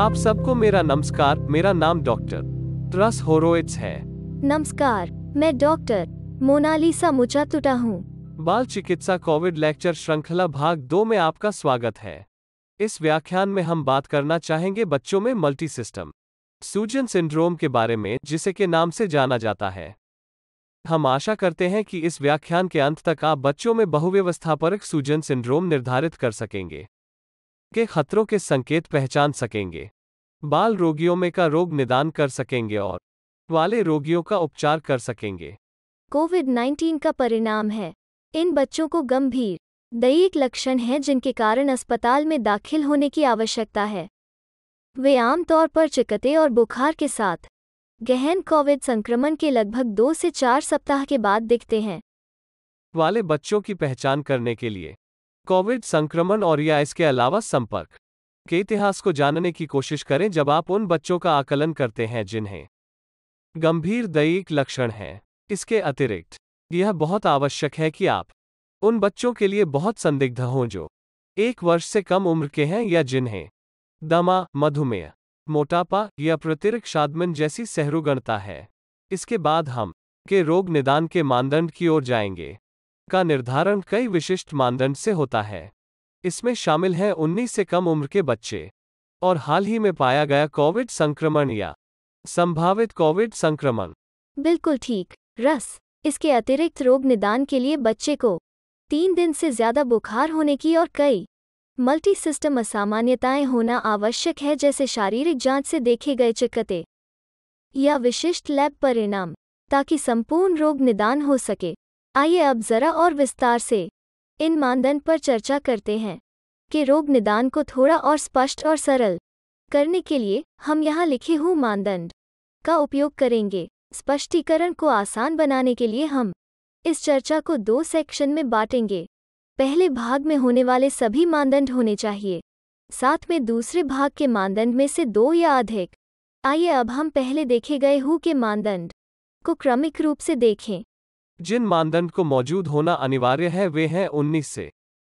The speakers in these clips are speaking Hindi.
आप सबको मेरा नमस्कार मेरा नाम डॉक्टर ट्रस होरोइट्स है नमस्कार मैं डॉक्टर मोनालिसा तुटा हूँ बाल चिकित्सा कोविड लेक्चर श्रृंखला भाग दो में आपका स्वागत है इस व्याख्यान में हम बात करना चाहेंगे बच्चों में मल्टी सिस्टम सूजन सिंड्रोम के बारे में जिसे के नाम से जाना जाता है हम आशा करते हैं कि इस व्याख्यान के अंत तक आप बच्चों में बहुव्यवस्थापरक सूजन सिंड्रोम निर्धारित कर सकेंगे के खतरों के संकेत पहचान सकेंगे बाल रोगियों में का रोग निदान कर सकेंगे और वाले रोगियों का उपचार कर सकेंगे कोविड 19 का परिणाम है इन बच्चों को गंभीर दैहिक लक्षण हैं जिनके कारण अस्पताल में दाखिल होने की आवश्यकता है वे आमतौर पर चिकते और बुखार के साथ गहन कोविड संक्रमण के लगभग दो से चार सप्ताह के बाद दिखते हैं वाले बच्चों की पहचान करने के लिए कोविड संक्रमण और या इसके अलावा संपर्क के इतिहास को जानने की कोशिश करें जब आप उन बच्चों का आकलन करते हैं जिन्हें गंभीर दैयिक लक्षण हैं इसके अतिरिक्त यह बहुत आवश्यक है कि आप उन बच्चों के लिए बहुत संदिग्ध हों जो एक वर्ष से कम उम्र के हैं या जिन्हें दमा मधुमेह मोटापा या प्रतिरक्षादमन जैसी सहरुगणता है इसके बाद हम के रोग निदान के मानदंड की ओर जाएंगे का निर्धारण कई विशिष्ट मानदंड से होता है इसमें शामिल हैं 19 से कम उम्र के बच्चे और हाल ही में पाया गया कोविड संक्रमण या संभावित कोविड संक्रमण बिल्कुल ठीक रस इसके अतिरिक्त रोग निदान के लिए बच्चे को तीन दिन से ज्यादा बुखार होने की और कई मल्टी सिस्टम असामान्यताएं होना आवश्यक है जैसे शारीरिक जांच से देखे गए चिक्कते या विशिष्ट लैब परिणाम ताकि संपूर्ण रोग निदान हो सके आइए अब जरा और विस्तार से इन मानदंड पर चर्चा करते हैं कि रोग निदान को थोड़ा और स्पष्ट और सरल करने के लिए हम यहाँ लिखे हुए मानदंड का उपयोग करेंगे स्पष्टीकरण को आसान बनाने के लिए हम इस चर्चा को दो सेक्शन में बांटेंगे पहले भाग में होने वाले सभी मानदंड होने चाहिए साथ में दूसरे भाग के मानदंड में से दो या अधिक आइए अब हम पहले देखे गए हु के मानदंड को क्रमिक रूप से देखें जिन मानदंड को मौजूद होना अनिवार्य है वे हैं उन्नीस से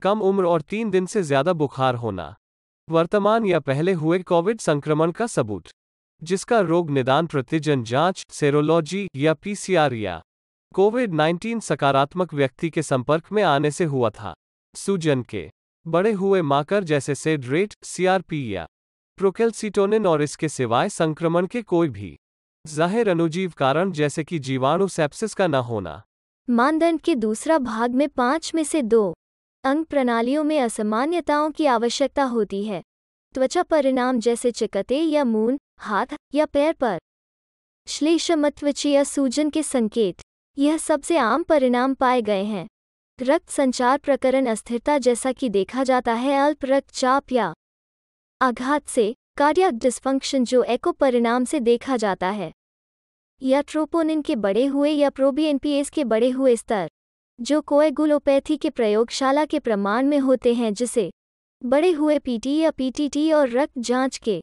कम उम्र और तीन दिन से ज्यादा बुखार होना वर्तमान या पहले हुए कोविड संक्रमण का सबूत जिसका रोग निदान प्रतिजन जांच सेरोलॉजी या पीसीआर या कोविड 19 सकारात्मक व्यक्ति के संपर्क में आने से हुआ था सूजन के बड़े हुए माकर जैसे सेड्रेट सीआरपी या प्रोकेल्सिटोनिन और इसके सिवाय संक्रमण के कोई भी जाहिर अनुजीव कारण जैसे कि जीवाणु सेप्सिस का न होना मानदंड के दूसरा भाग में पांच में से दो अंग प्रणालियों में असामान्यताओं की आवश्यकता होती है त्वचा परिणाम जैसे चिकते या मून हाथ या पैर पर श्लेषमत्वचीय सूजन के संकेत यह सबसे आम परिणाम पाए गए हैं रक्त संचार प्रकरण अस्थिरता जैसा कि देखा जाता है अल्प रक्तचाप या आघात से कार्डियक डिस्फंक्शन जो एको परिणाम से देखा जाता है या ट्रोपोनिन के बढ़े हुए या प्रोबीएनपीएस के बढ़े हुए स्तर जो कोएगुलोपैथी के प्रयोगशाला के प्रमाण में होते हैं जिसे बढ़े हुए पीटी या पीटीटी और रक्त जांच के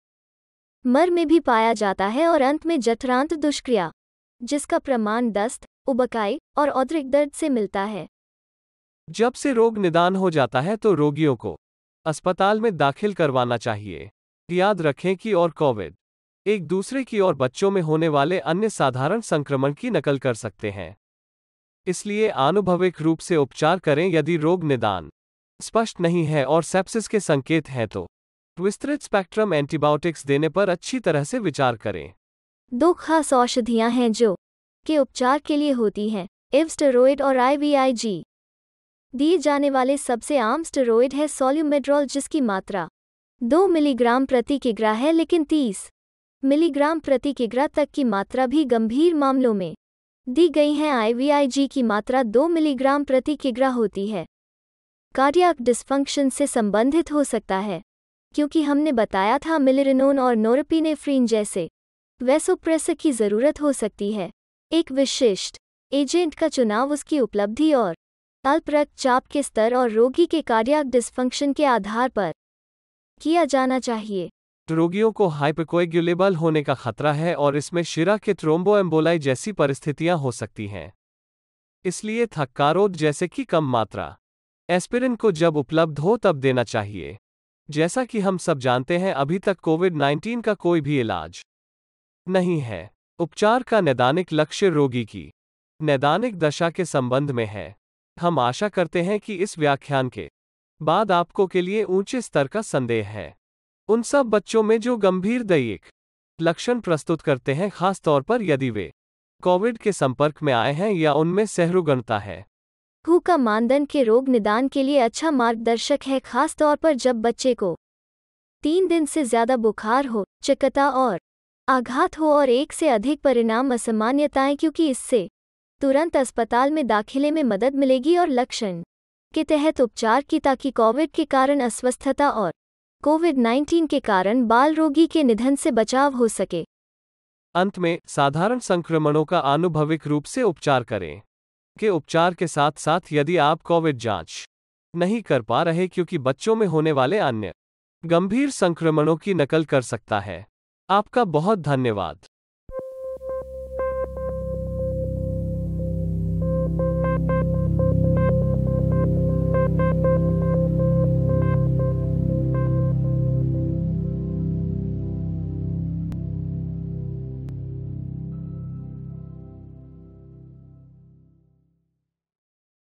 मर में भी पाया जाता है और अंत में जठरांत दुष्क्रिया जिसका प्रमाण दस्त उबकाई और औद्रिक दर्द से मिलता है जब से रोग निदान हो जाता है तो रोगियों को अस्पताल में दाखिल करवाना चाहिए याद रखें कि और कोविड एक दूसरे की और बच्चों में होने वाले अन्य साधारण संक्रमण की नकल कर सकते हैं इसलिए आनुभविक रूप से उपचार करें यदि रोग निदान स्पष्ट नहीं है और सेप्सिस के संकेत हैं तो विस्तृत स्पेक्ट्रम एंटीबायोटिक्स देने पर अच्छी तरह से विचार करें दो खास औषधियां हैं जो के उपचार के लिए होती हैं इव स्टेरॉयड और आईवीआईजी दिए जाने वाले सबसे आम स्टेरॉयड है सोल्यूमेड्रॉल जिसकी मात्रा दो मिलीग्राम प्रति किग्रा है लेकिन तीस मिलीग्राम प्रति किग्रा तक की मात्रा भी गंभीर मामलों में दी गई है आईवीआईजी की मात्रा दो मिलीग्राम प्रति किग्रा होती है कार्डियक डिस्फंक्शन से संबंधित हो सकता है क्योंकि हमने बताया था मिलिरिनोन और नोरपिनेफ्रीन जैसे वैसोप्रेस की ज़रूरत हो सकती है एक विशिष्ट एजेंट का चुनाव उसकी उपलब्धि और अल्परक चाप के स्तर और रोगी के कार्डियक डिस्फंक्शन के आधार पर किया जाना चाहिए रोगियों को हाइपकोएगुलेबल होने का खतरा है और इसमें शिरा के ट्रोम्बोएम्बोलाई जैसी परिस्थितियां हो सकती हैं इसलिए थक्कारोद जैसे कि कम मात्रा एस्पिरिन को जब उपलब्ध हो तब देना चाहिए जैसा कि हम सब जानते हैं अभी तक कोविड 19 का कोई भी इलाज नहीं है उपचार का नैदानिक लक्ष्य रोगी की नैदानिक दशा के संबंध में है हम आशा करते हैं कि इस व्याख्यान के बाद आपको के लिए ऊंचे स्तर का संदेह है उन सब बच्चों में जो गंभीर दैयिक लक्षण प्रस्तुत करते हैं खासतौर पर यदि वे कोविड के संपर्क में आए हैं या उनमें सहरुगणता है हु का मानदंड के रोग निदान के लिए अच्छा मार्गदर्शक है खासतौर पर जब बच्चे को तीन दिन से ज्यादा बुखार हो चिकता और आघात हो और एक से अधिक परिणाम असामान्यताएं क्योंकि इससे तुरंत अस्पताल में दाखिले में मदद मिलेगी और लक्षण के तहत उपचार की ताकि कोविड के कारण अस्वस्थता और कोविड 19 के कारण बाल रोगी के निधन से बचाव हो सके अंत में साधारण संक्रमणों का आनुभविक रूप से उपचार करें के उपचार के साथ साथ यदि आप कोविड जांच नहीं कर पा रहे क्योंकि बच्चों में होने वाले अन्य गंभीर संक्रमणों की नकल कर सकता है आपका बहुत धन्यवाद